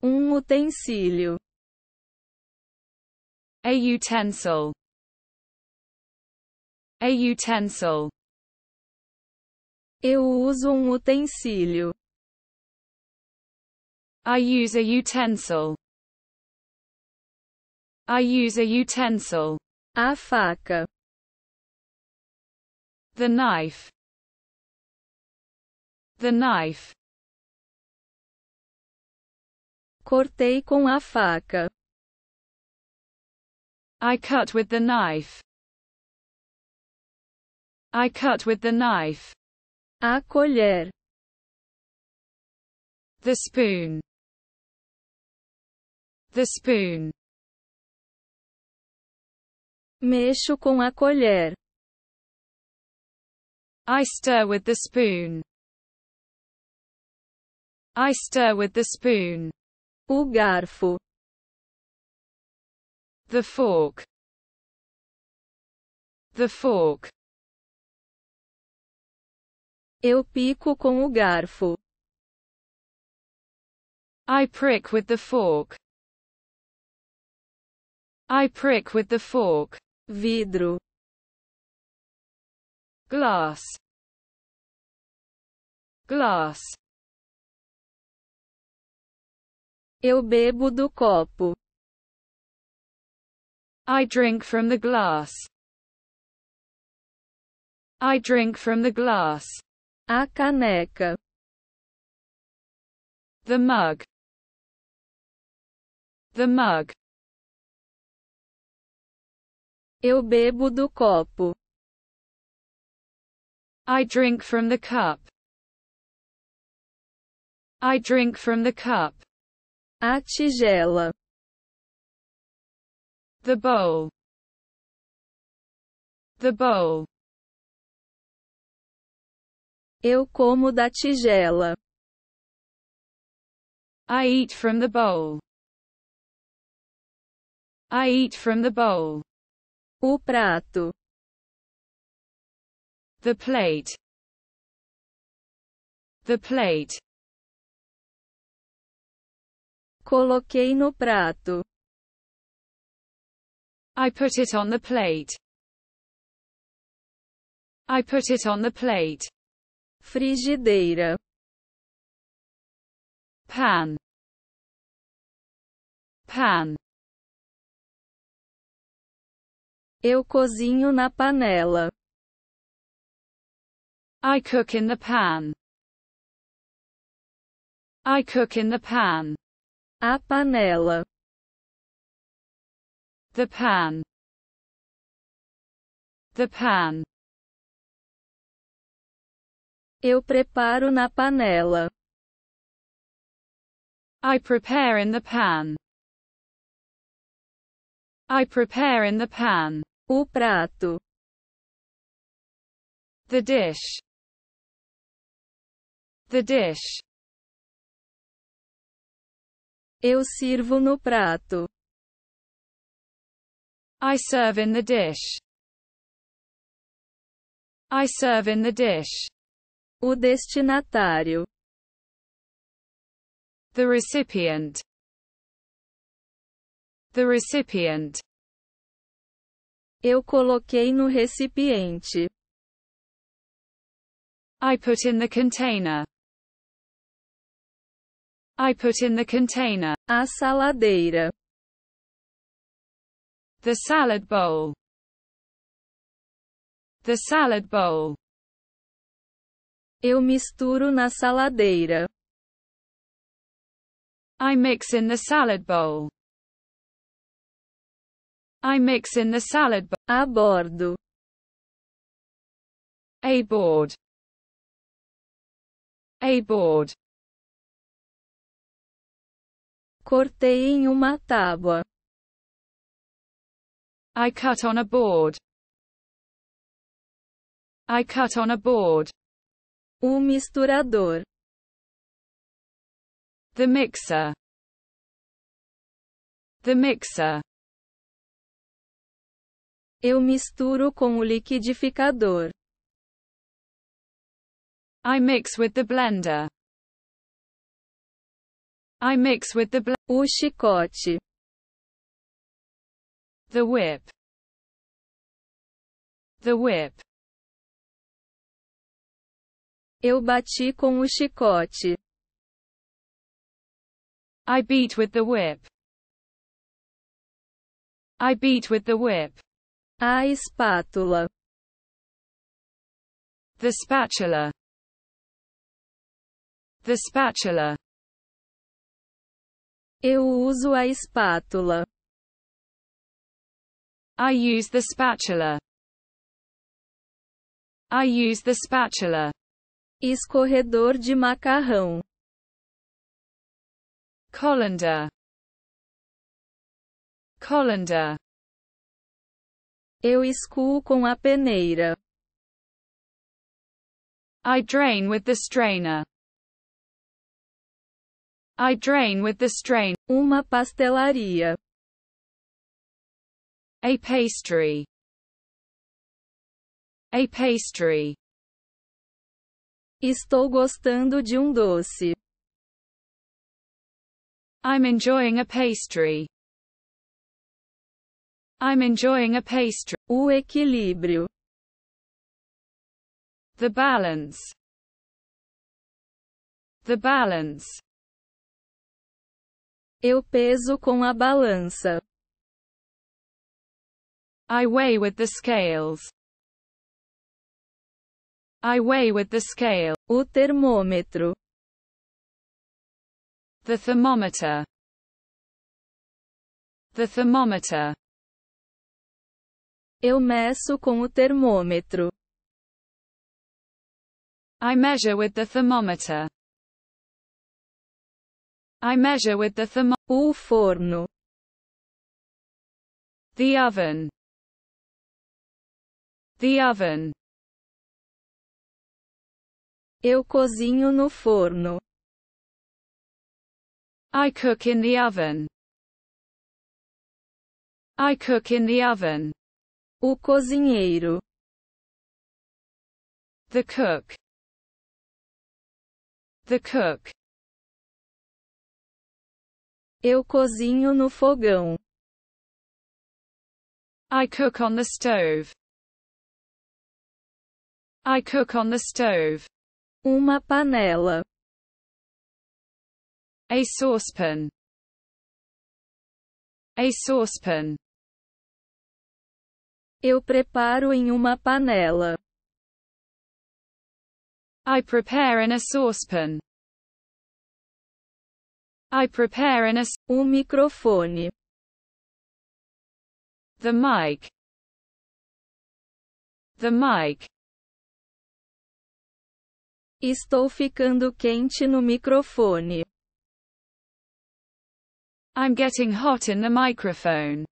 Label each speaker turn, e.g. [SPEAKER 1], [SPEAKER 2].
[SPEAKER 1] Um utensílio. A utensil. A utensil. Eu uso um utensílio. I use a utensil. I use a utensil. A faca. The knife. The knife. cortei com a faca. I cut with the knife. I cut with the knife. A colher. The spoon. The spoon. Mexo com a colher. I stir with the spoon. I stir with the spoon. O garfo. The fork. The fork. Eu pico com o garfo. I prick with the fork. I prick with the fork. Vidro. Glass. Glass. Eu bebo do copo. I drink from the glass. I drink from the glass. A caneca. The mug. The mug. Eu bebo do copo. I drink from the cup. I drink from the cup. A tigela. The bowl. The bowl. Eu como da tigela. I eat from the bowl. I eat from the bowl. O prato. The plate. The plate. Coloquei no prato. I put it on the plate. I put it on the plate. Frigideira. Pan. Pan. Eu cozinho na panela. I cook in the pan. I cook in the pan. A panela. The pan. The pan. Eu preparo na panela. I prepare in the pan. I prepare in the pan. O prato. The dish. The dish. Eu sirvo no prato. I serve in the dish. I serve in the dish. O destinatário. The recipient. The recipient. Eu coloquei no recipiente. I put in the container. I put in the container. A saladeira. The salad bowl. The salad bowl. Eu misturo na saladeira. I mix in the salad bowl. I mix in the salad bowl. A bordo. A board. A board. Cortei em uma tábua. I cut on a board. I cut on a board. O misturador. The mixer. The mixer. Eu misturo com o liquidificador. I mix with the blender. I mix with the o chicote, the whip, the whip. Eu bati com o chicote. I beat with the whip. I beat with the whip. A espátula. The spatula. The spatula. Eu uso a espátula. I use the spatula. I use the spatula. Escorredor de macarrão. Colander. Colander. Eu escuo com a peneira. I drain with the strainer. I drain with the strain. Uma pastelaria. A pastry. A pastry. Estou gostando de um doce. I'm enjoying a pastry. I'm enjoying a pastry. O equilíbrio. The balance. The balance. Eu peso com a balança. I weigh with the scales. I weigh with the scale. O termômetro. The thermometer. The thermometer. Eu meço com o termômetro. I measure with the thermometer. I measure with the thermometer. O forno. The oven. The oven. Eu cozinho no forno. I cook in the oven. I cook in the oven. O cozinheiro. The cook. The cook. Eu cozinho no fogão. I cook on the stove. I cook on the stove. Uma panela. A saucepan. A saucepan. Eu preparo em uma panela. I prepare in a saucepan. I prepare in a o microfone. The mic. The mic. Estou ficando quente no microfone. I'm getting hot in the microphone.